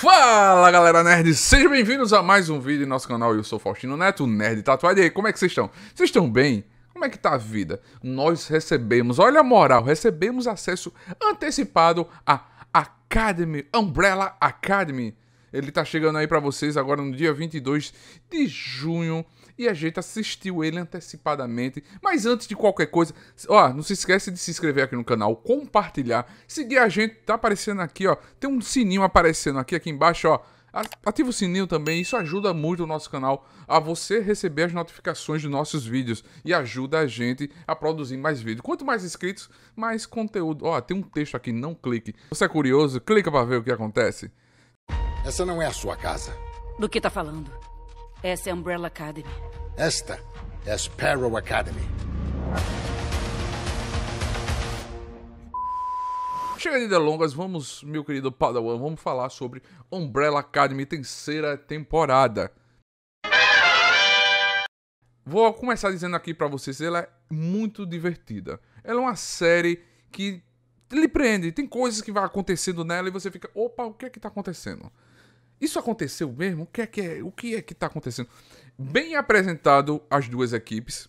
Fala galera nerd, sejam bem-vindos a mais um vídeo em nosso canal. Eu sou Faustino Neto, Nerd Tatuado. E aí, como é que vocês estão? Vocês estão bem? Como é que tá a vida? Nós recebemos, olha a moral, recebemos acesso antecipado à Academy, Umbrella Academy ele tá chegando aí para vocês agora no dia 22 de junho e a gente assistiu ele antecipadamente. Mas antes de qualquer coisa, ó, não se esquece de se inscrever aqui no canal, compartilhar, seguir a gente, tá aparecendo aqui, ó, tem um sininho aparecendo aqui aqui embaixo, ó. Ativa o sininho também, isso ajuda muito o nosso canal a você receber as notificações dos nossos vídeos e ajuda a gente a produzir mais vídeos. Quanto mais inscritos, mais conteúdo. Ó, tem um texto aqui, não clique. Você é curioso? Clica para ver o que acontece. Essa não é a sua casa. Do que tá falando? Essa é a Umbrella Academy. Esta é a Sparrow Academy. Chegando de delongas, vamos, meu querido Padawan, vamos falar sobre Umbrella Academy, terceira temporada. Vou começar dizendo aqui para vocês, ela é muito divertida. Ela é uma série que lhe prende, tem coisas que vai acontecendo nela e você fica, opa, o que é que tá acontecendo? Isso aconteceu mesmo? O que é que é? O que é que tá acontecendo? Bem apresentado as duas equipes.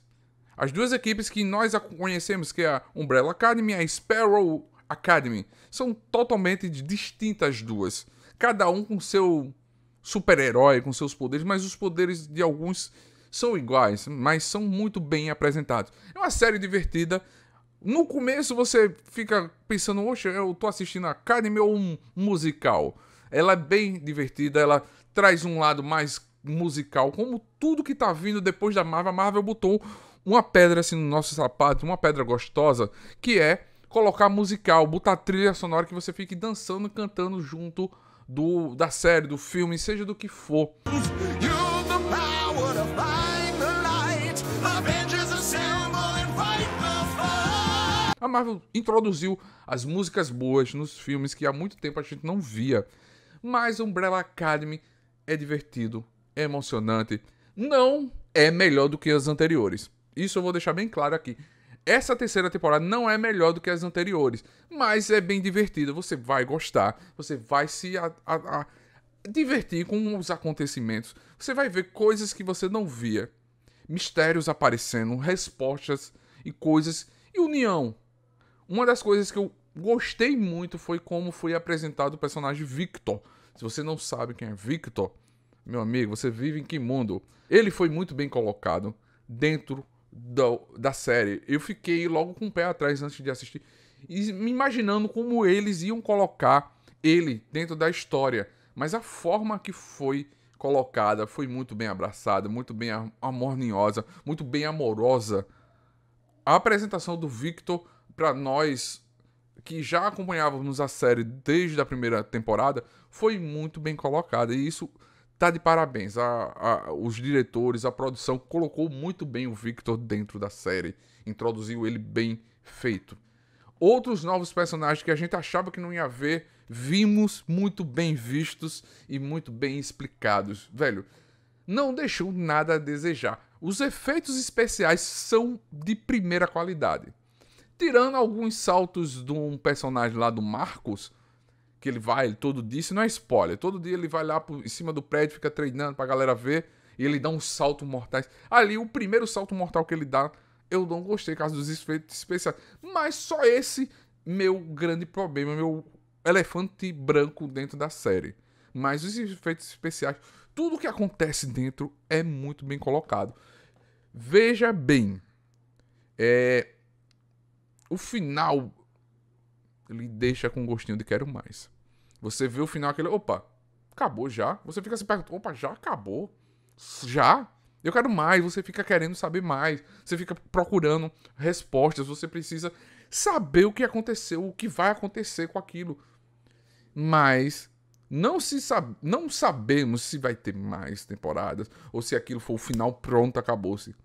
As duas equipes que nós conhecemos, que é a Umbrella Academy e a Sparrow Academy, são totalmente distintas as duas. Cada um com seu super-herói, com seus poderes, mas os poderes de alguns são iguais, mas são muito bem apresentados. É uma série divertida. No começo você fica pensando, oxe, eu tô assistindo a Academy ou um musical? Ela é bem divertida, ela traz um lado mais musical, como tudo que tá vindo depois da Marvel. A Marvel botou uma pedra assim no nosso sapato, uma pedra gostosa, que é colocar musical, botar trilha sonora que você fique dançando, cantando junto do da série, do filme, seja do que for. A Marvel introduziu as músicas boas nos filmes que há muito tempo a gente não via. Mas Umbrella Academy é divertido, é emocionante. Não é melhor do que as anteriores. Isso eu vou deixar bem claro aqui. Essa terceira temporada não é melhor do que as anteriores, mas é bem divertida. Você vai gostar, você vai se a, a, a divertir com os acontecimentos. Você vai ver coisas que você não via, mistérios aparecendo, respostas e coisas e união. Uma das coisas que eu gostei muito foi como foi apresentado o personagem Victor. Se você não sabe quem é Victor, meu amigo, você vive em que mundo? Ele foi muito bem colocado dentro do, da série. Eu fiquei logo com o pé atrás antes de assistir, e me imaginando como eles iam colocar ele dentro da história. Mas a forma que foi colocada foi muito bem abraçada, muito bem amorninhosa, muito bem amorosa. A apresentação do Victor para nós que já acompanhávamos a série desde a primeira temporada, foi muito bem colocada. E isso tá de parabéns. A, a, os diretores, a produção colocou muito bem o Victor dentro da série. Introduziu ele bem feito. Outros novos personagens que a gente achava que não ia ver, vimos muito bem vistos e muito bem explicados. Velho, não deixou nada a desejar. Os efeitos especiais são de primeira qualidade tirando alguns saltos de um personagem lá do Marcos, que ele vai ele todo dia, isso não é spoiler, todo dia ele vai lá por, em cima do prédio, fica treinando pra galera ver, e ele dá uns saltos mortais. Ali, o primeiro salto mortal que ele dá, eu não gostei, caso dos efeitos especiais. Mas só esse meu grande problema, meu elefante branco dentro da série. Mas os efeitos especiais, tudo que acontece dentro é muito bem colocado. Veja bem, é, o final ele deixa com um gostinho de quero mais. Você vê o final aquele, opa, acabou já. Você fica se perguntando, opa, já acabou? Já? Eu quero mais, você fica querendo saber mais, você fica procurando respostas, você precisa saber o que aconteceu, o que vai acontecer com aquilo. Mas não se sab não sabemos se vai ter mais temporadas ou se aquilo foi o final pronto, acabou-se.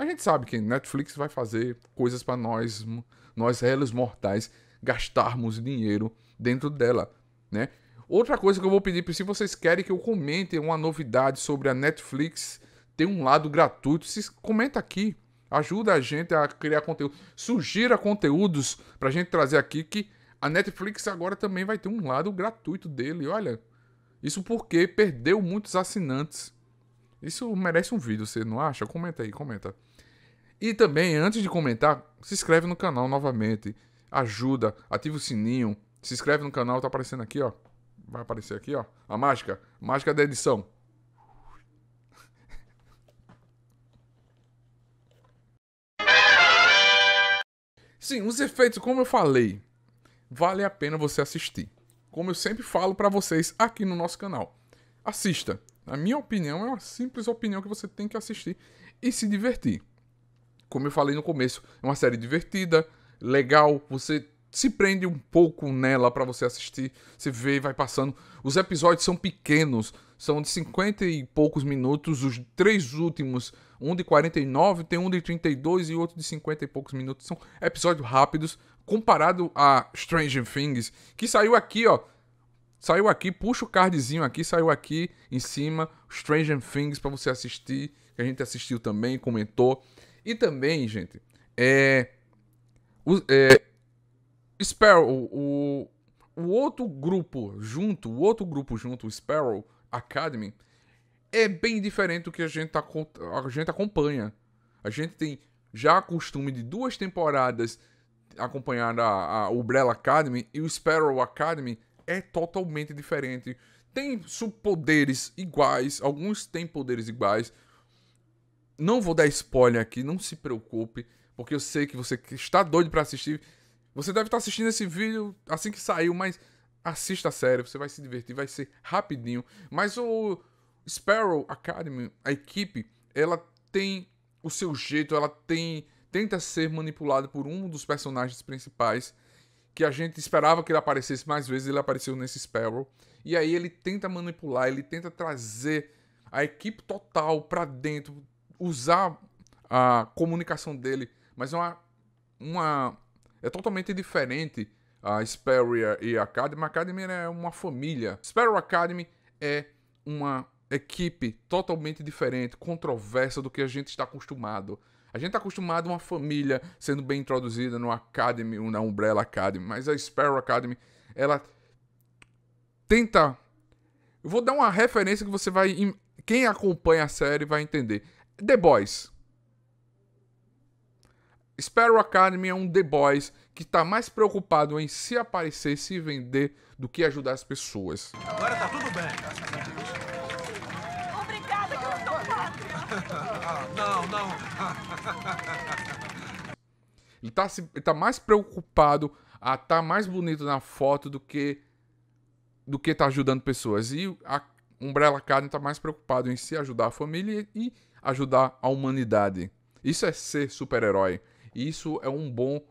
A gente sabe que Netflix vai fazer coisas para nós, nós réis mortais, gastarmos dinheiro dentro dela, né? Outra coisa que eu vou pedir, se vocês querem que eu comente uma novidade sobre a Netflix, tem um lado gratuito, se comenta aqui, ajuda a gente a criar conteúdo, sugira conteúdos para a gente trazer aqui que a Netflix agora também vai ter um lado gratuito dele, olha. Isso porque perdeu muitos assinantes. Isso merece um vídeo, você não acha? Comenta aí, comenta. E também, antes de comentar, se inscreve no canal novamente. Ajuda, ativa o sininho, se inscreve no canal, tá aparecendo aqui, ó. Vai aparecer aqui, ó. A mágica. Mágica da edição. Sim, os efeitos, como eu falei, vale a pena você assistir. Como eu sempre falo para vocês aqui no nosso canal. Assista. A minha opinião é uma simples opinião que você tem que assistir e se divertir como eu falei no começo, é uma série divertida, legal, você se prende um pouco nela para você assistir, você vê e vai passando. Os episódios são pequenos, são de 50 e poucos minutos, os três últimos, um de 49, tem um de 32 e outro de 50 e poucos minutos. São episódios rápidos comparado a Stranger Things, que saiu aqui, ó, saiu aqui, puxa o cardzinho aqui, saiu aqui em cima, Stranger Things para você assistir, que a gente assistiu também, comentou. E também, gente, é. O, é Sparrow, o, o outro grupo junto, o outro grupo junto, o Sparrow Academy, é bem diferente do que a gente, tá a gente acompanha. A gente tem já costume de duas temporadas acompanhar a, a Umbrella Academy e o Sparrow Academy é totalmente diferente. Tem subpoderes iguais, alguns têm poderes iguais, não vou dar spoiler aqui, não se preocupe, porque eu sei que você está doido para assistir. Você deve estar tá assistindo esse vídeo assim que saiu, mas assista a série, você vai se divertir, vai ser rapidinho. Mas o Sparrow Academy, a equipe, ela tem o seu jeito, ela tem tenta ser manipulada por um dos personagens principais que a gente esperava que ele aparecesse mais vezes, ele apareceu nesse Sparrow. E aí ele tenta manipular, ele tenta trazer a equipe total para dentro, usar a comunicação dele, mas é uma, uma é totalmente diferente a Sparrow e a Academy. A Academy é uma família. Sparrow Academy é uma equipe totalmente diferente, controversa do que a gente está acostumado. A gente está acostumado a uma família sendo bem introduzida no Academy, na Umbrella Academy, mas a Sparrow Academy, ela tenta. Eu vou dar uma referência que você vai. Quem acompanha a série vai entender. The Boys. Sparrow Academy é um The Boys que está mais preocupado em se aparecer, se vender, do que ajudar as pessoas. Agora tá tudo bem. Obrigada, que eu sou Pátria. não, não. ele, tá, ele tá mais preocupado a estar tá mais bonito na foto do que do que tá ajudando pessoas. E a Umbrella Academy está mais preocupado em se ajudar a família e ajudar a humanidade. Isso é ser super-herói. E isso é um bom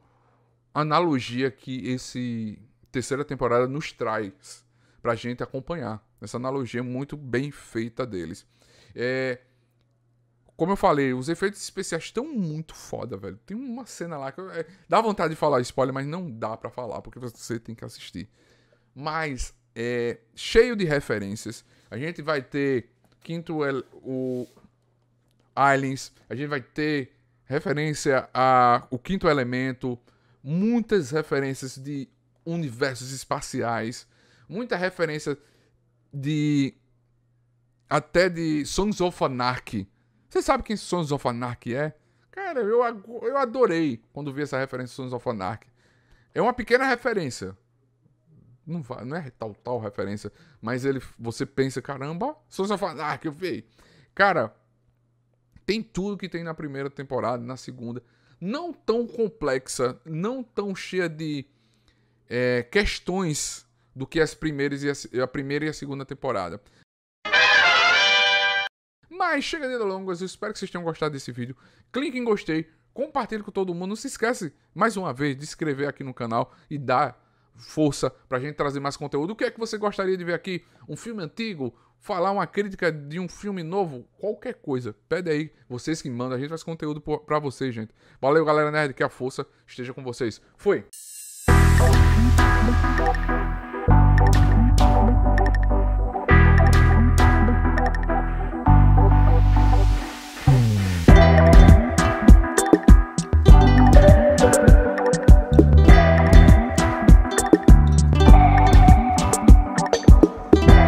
analogia que esse terceira temporada nos traz pra gente acompanhar. Essa analogia é muito bem feita deles. É, como eu falei, os efeitos especiais estão muito foda, velho. Tem uma cena lá que eu, é, dá vontade de falar spoiler, mas não dá para falar, porque você tem que assistir. Mas é, cheio de referências. A gente vai ter quinto o Aliens, a gente vai ter referência a o quinto elemento, muitas referências de universos espaciais, muita referência de até de Sons of Anarchy. Você sabe quem Sons of Anarchy é? Cara, eu, eu adorei quando vi essa referência de Sons of Anarchy. É uma pequena referência, não, vai, não é tal, tal referência, mas ele, você pensa, caramba, só só falar ah, que eu vi. Cara, tem tudo que tem na primeira temporada, na segunda. Não tão complexa, não tão cheia de é, questões do que as primeiras e a, a primeira e a segunda temporada. Mas chega de longas, eu espero que vocês tenham gostado desse vídeo. Clique em gostei, compartilhe com todo mundo. Não se esquece, mais uma vez, de se inscrever aqui no canal e dar força para a gente trazer mais conteúdo. O que é que você gostaria de ver aqui? Um filme antigo? Falar uma crítica de um filme novo? Qualquer coisa. Pede aí, vocês que mandam, a gente faz conteúdo para vocês, gente. Valeu, galera nerd, que a força esteja com vocês. Fui!